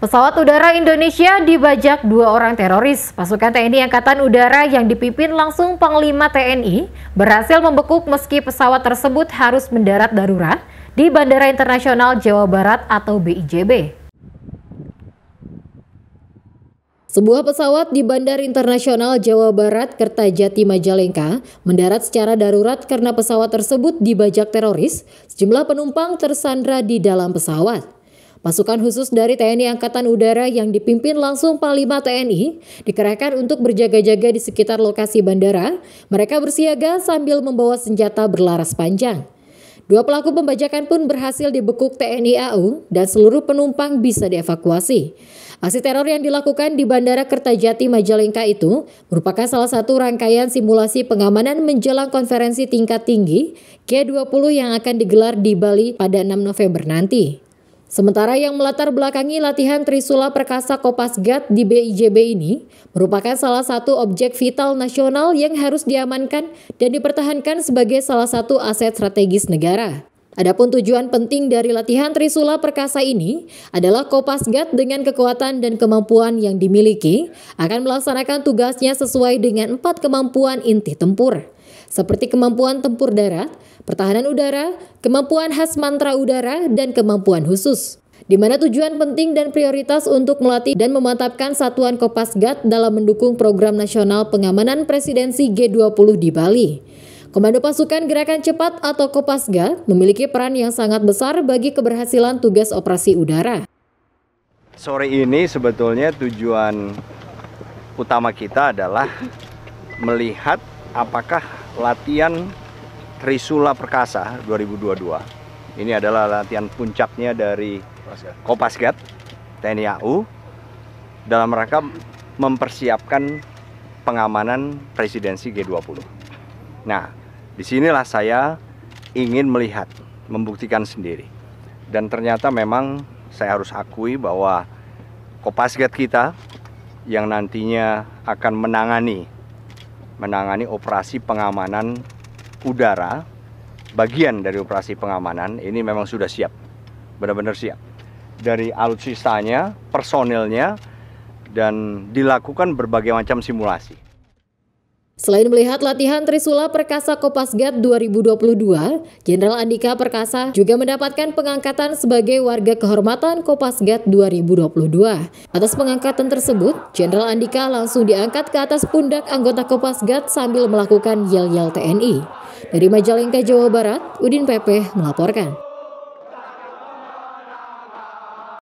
Pesawat udara Indonesia dibajak dua orang teroris. Pasukan TNI Angkatan Udara yang dipimpin langsung Panglima TNI berhasil membekuk meski pesawat tersebut harus mendarat darurat di Bandara Internasional Jawa Barat atau BIJB. Sebuah pesawat di Bandar Internasional Jawa Barat Kertajati Majalengka mendarat secara darurat karena pesawat tersebut dibajak teroris. Sejumlah penumpang tersandra di dalam pesawat. Pasukan khusus dari TNI Angkatan Udara yang dipimpin langsung Panglima TNI dikerahkan untuk berjaga-jaga di sekitar lokasi bandara. Mereka bersiaga sambil membawa senjata berlaras panjang. Dua pelaku pembajakan pun berhasil dibekuk TNI AU dan seluruh penumpang bisa dievakuasi. Aksi teror yang dilakukan di Bandara Kertajati Majalengka itu merupakan salah satu rangkaian simulasi pengamanan menjelang konferensi tingkat tinggi G20 yang akan digelar di Bali pada 6 November nanti. Sementara yang melatar belakangi latihan Trisula Perkasa Kopasgat di BIJB ini merupakan salah satu objek vital nasional yang harus diamankan dan dipertahankan sebagai salah satu aset strategis negara. Adapun tujuan penting dari latihan Trisula Perkasa ini adalah Kopasgat dengan kekuatan dan kemampuan yang dimiliki akan melaksanakan tugasnya sesuai dengan empat kemampuan inti tempur, seperti kemampuan tempur darat, pertahanan udara, kemampuan khas mantra udara, dan kemampuan khusus di mana tujuan penting dan prioritas untuk melatih dan memantapkan satuan Kopasgat dalam mendukung program nasional pengamanan presidensi G20 di Bali. Komando Pasukan Gerakan Cepat atau Kopasga memiliki peran yang sangat besar bagi keberhasilan tugas operasi udara. Sore ini sebetulnya tujuan utama kita adalah melihat apakah latihan Trisula Perkasa 2022. Ini adalah latihan puncaknya dari Kopasgat TNI AU dalam rangka mempersiapkan pengamanan presidensi G20. Nah, Disinilah saya ingin melihat, membuktikan sendiri. Dan ternyata memang saya harus akui bahwa Kopasgat kita yang nantinya akan menangani menangani operasi pengamanan udara bagian dari operasi pengamanan ini memang sudah siap benar-benar siap dari alutsistanya personilnya dan dilakukan berbagai macam simulasi Selain melihat latihan Trisula Perkasa Kopasgat 2022, Jenderal Andika Perkasa juga mendapatkan pengangkatan sebagai warga kehormatan Kopasgat 2022. Atas pengangkatan tersebut, Jenderal Andika langsung diangkat ke atas pundak anggota Kopasgat sambil melakukan yel-yel TNI. Dari Majalengka, Jawa Barat, Udin Pepe melaporkan.